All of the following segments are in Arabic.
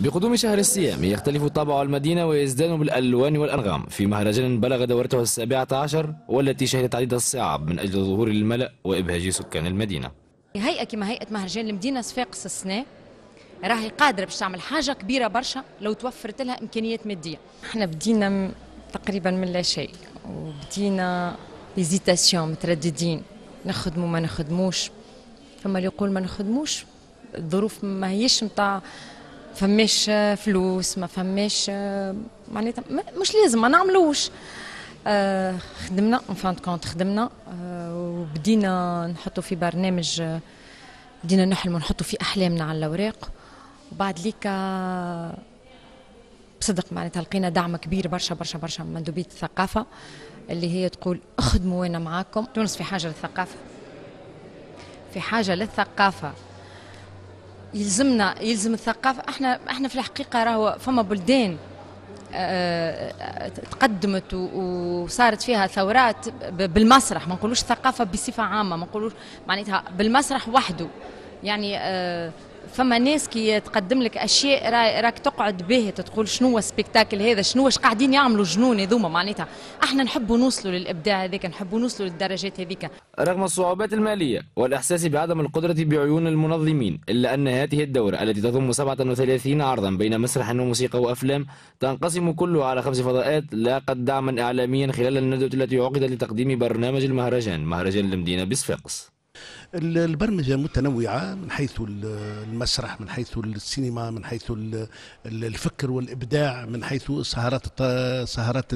بقدوم شهر الصيام يختلف طابع المدينة ويزدان بالألوان والأنغام في مهرجان بلغ دورته السابعة عشر والتي شهدت عديد الصعاب من أجل ظهور الملأ وإبهاج سكان المدينة هيئة كما هيئة مهرجان المدينة صفاقس السنة راهي قادرة باش تعمل حاجة كبيرة برشا لو توفرت لها إمكانيات مادية احنا بدينا تقريبا من لا شيء وبدينا بيزيتاسيون مترددين نخدموا ما نخدموش فما اللي يقول ما نخدموش الظروف ما هيش متاع فماش آه، فلوس ما فماش آه، معناتها مش لازم ما نعملوش آه، خدمنا ان فان كونت خدمنا وبدينا نحطوا في برنامج بدينا نحلموا نحطوا في احلامنا على الاوراق وبعد ليك بصدق معناتها لقينا دعم كبير برشا برشا برشا من مندوبيه الثقافه اللي هي تقول اخدموا وانا معاكم تونس في حاجه للثقافه في حاجه للثقافه يلزمنا يلزم الثقافه احنا احنا في الحقيقه راهو فما بلدان آه، آه، تقدمت وصارت فيها ثورات بالمسرح ما نقولوش ثقافه بصفه عامه ما نقولوش معناتها بالمسرح وحده يعني آه، فما ناس كي تقدم لك اشياء راك تقعد به تقول شنو سبيكتاكل هذا شنو واش قاعدين يعملوا جنون هذوما معناتها احنا نحبوا نوصلوا للابداع هذاك نحبوا نوصلوا للدرجات هذيك رغم الصعوبات الماليه والاحساس بعدم القدره بعيون المنظمين الا ان هذه الدوره التي تضم 37 عرضا بين مسرح وموسيقى وافلام تنقسم كلها على خمس فضاءات لاقت دعما اعلاميا خلال الندوه التي عقدت لتقديم برنامج المهرجان مهرجان المدينه بصفاقس البرمجه متنوعه من حيث المسرح من حيث السينما من حيث الفكر والابداع من حيث السهرات السهرات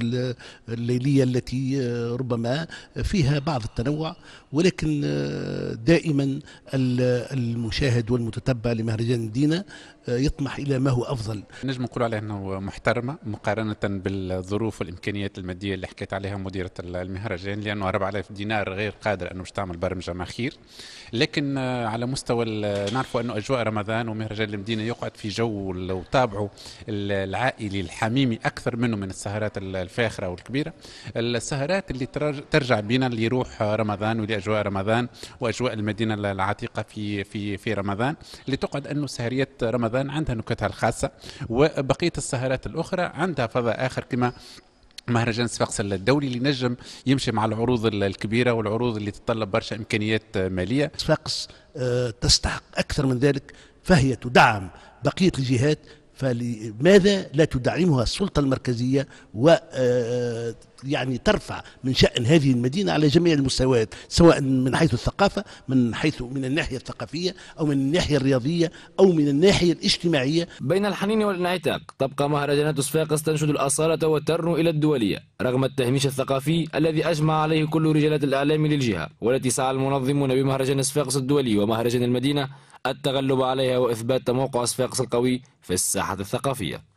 الليليه التي ربما فيها بعض التنوع ولكن آه، دائما المشاهد والمتتبع لمهرجان الدينة آه، يطمح الى ما هو افضل نجم نقول عليه انه محترمه مقارنه بالظروف والامكانيات الماديه اللي حكيت عليها مديره المهرجان لانه 4000 دينار غير قادر انه باش تعمل برمجه مخير خير لكن آه، على مستوى آه، نعرفوا انه اجواء رمضان ومهرجان المدينه يقعد في جو لو تابعوا العائلي الحميمي اكثر منه من السهرات الفاخره والكبيره السهرات اللي ترجع بنا لروح رمضان ولاجواء رمضان واجواء المدينه العتيقه في في في رمضان اللي تقعد انه سهريات رمضان عندها نكتها الخاصه وبقيه السهرات الاخرى عندها فضاء اخر كما مهرجان سباق سلة الدولي اللي نجم يمشي مع العروض الكبيرة والعروض اللي تتطلب برشا إمكانيات آه، مالية صفاقس آه، تستحق أكثر من ذلك فهي تدعم بقية الجهات فلماذا لا تدعمها السلطة المركزية و آه، يعني ترفع من شأن هذه المدينة على جميع المستويات سواء من حيث الثقافة من حيث من الناحية الثقافية أو من الناحية الرياضية أو من الناحية الاجتماعية بين الحنين والانعتاق تبقى مهرجانات صفاقس تنشد الأصالة وترنو إلى الدولية رغم التهميش الثقافي الذي أجمع عليه كل رجالات الإعلام للجهة والتي سعى المنظمون بمهرجان صفاقس الدولي ومهرجان المدينة التغلب عليها وإثبات موقع صفاقس القوي في الساحة الثقافية